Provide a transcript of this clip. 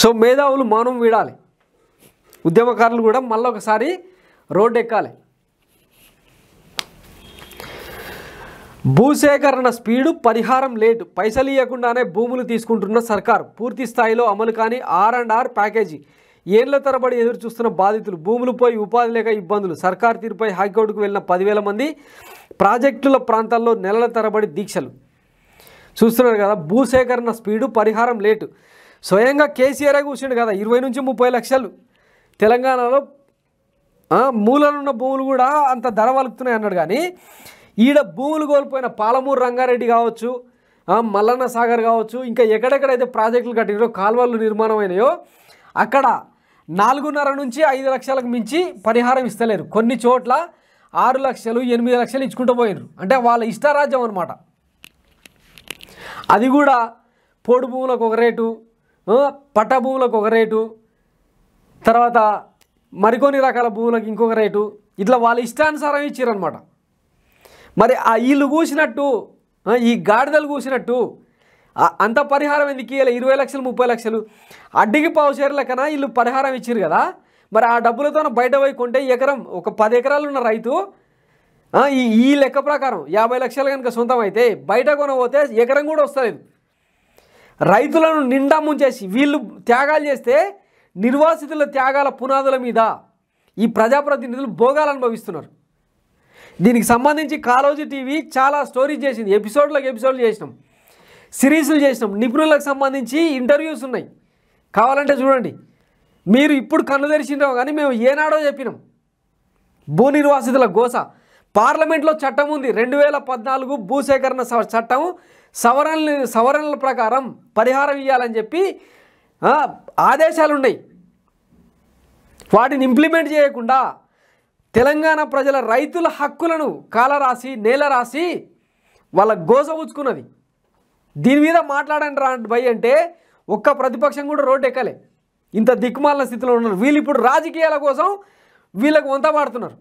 so మేధావులు మౌనం వీడాలి ఉద్యమకారులు కూడా మళ్ళీ ఒకసారి రోడ్డు ఎక్కాలి భూసేకరణ స్పీడు పరిహారం లేటు పైసలు ఇవ్వకుండానే భూములు తీసుకుంటున్న సర్కార్ పూర్తి స్థాయిలో అమలు కాని ఆర్ అండ్ ఆర్ ప్యాకేజీ ఏళ్ల తరబడి ఎదురు చూస్తున్న బాధితులు పోయి ఉపాధి లేక ఇబ్బందులు సర్కార్ తీరుపై హైకోర్టుకు వెళ్ళిన పదివేల మంది ప్రాజెక్టుల ప్రాంతాల్లో నెలల తరబడి దీక్షలు చూస్తున్నారు కదా భూసేకరణ స్పీడు పరిహారం లేటు స్వయంగా కేసీఆర్ కూర్చుండు కదా ఇరవై నుంచి ముప్పై లక్షలు తెలంగాణలో మూలనున్న భూములు కూడా అంత ధర వలుకుతున్నాయి అన్నాడు కానీ ఈడ భూములు కోల్పోయిన పాలమూరు రంగారెడ్డి కావచ్చు మల్లన్న సాగర్ కావచ్చు ఇంకా ఎక్కడెక్కడైతే ప్రాజెక్టులు కట్టినో కాల్వలు నిర్మాణం అయినాయో అక్కడ నాలుగున్నర నుంచి ఐదు లక్షలకు మించి పరిహారం ఇస్తలేరు కొన్ని చోట్ల ఆరు లక్షలు ఎనిమిది లక్షలు ఇచ్చుకుంటూ పోయినారు అంటే వాళ్ళ ఇష్టారాజ్యం అనమాట అది కూడా పోడు భూములకు ఒక రేటు పట్ట భూములకు ఒక రేటు తర్వాత మరికొన్ని రకాల భూములకు ఇంకొక రేటు ఇట్లా వాళ్ళ ఇష్టానుసారం ఇచ్చారనమాట మరి ఆ ఇల్లు కూసినట్టు ఈ గాడిదలు కూసినట్టు అంత పరిహారం ఎందుకు ఇవ్వాలి ఇరవై లక్షలు ముప్పై లక్షలు అడ్డికి పావు చేరు లెక్కన ఇల్లు పరిహారం ఇచ్చారు కదా మరి ఆ డబ్బులతో బయట పోయి కొంటే ఎకరం ఒక పది ఎకరాలు ఉన్న రైతు ఈ ఈ లెక్క ప్రకారం యాభై లక్షలు కనుక సొంతం అయితే బయట కొనబోతే ఎకరం కూడా వస్తలేదు రైతులను నిండా ముంచేసి వీళ్ళు త్యాగాలు చేస్తే నిర్వాసితుల త్యాగాల పునాదుల మీద ఈ ప్రజాప్రతినిధులు భోగాలు అనుభవిస్తున్నారు దీనికి సంబంధించి కాలోజీ టీవీ చాలా స్టోరీ చేసింది ఎపిసోడ్లకు ఎపిసోడ్లు చేసినాం సిరీస్లు చేసినాం నిపుణులకు సంబంధించి ఇంటర్వ్యూస్ ఉన్నాయి కావాలంటే చూడండి మీరు ఇప్పుడు కన్ను తెరిచినావు కానీ మేము ఏనాడో చెప్పినాం భూ నిర్వాసితుల గోస పార్లమెంట్లో చట్టం ఉంది రెండు వేల పద్నాలుగు భూసేకరణ చట్టం సవరణలు సవరణల ప్రకారం పరిహారం ఇవ్వాలని చెప్పి ఆదేశాలు ఉన్నాయి వాటిని ఇంప్లిమెంట్ చేయకుండా తెలంగాణ ప్రజల రైతుల హక్కులను కాలరాసి నేల రాసి వాళ్ళ గోస ఉచ్చుకున్నది దీని మీద మాట్లాడండి రా భయ్ అంటే ఒక్క ప్రతిపక్షం కూడా రోడ్డు ఎక్కలే ఇంత దిక్కుమాలిన స్థితిలో ఉన్నారు వీళ్ళు ఇప్పుడు రాజకీయాల కోసం వీళ్ళకు వంత పాడుతున్నారు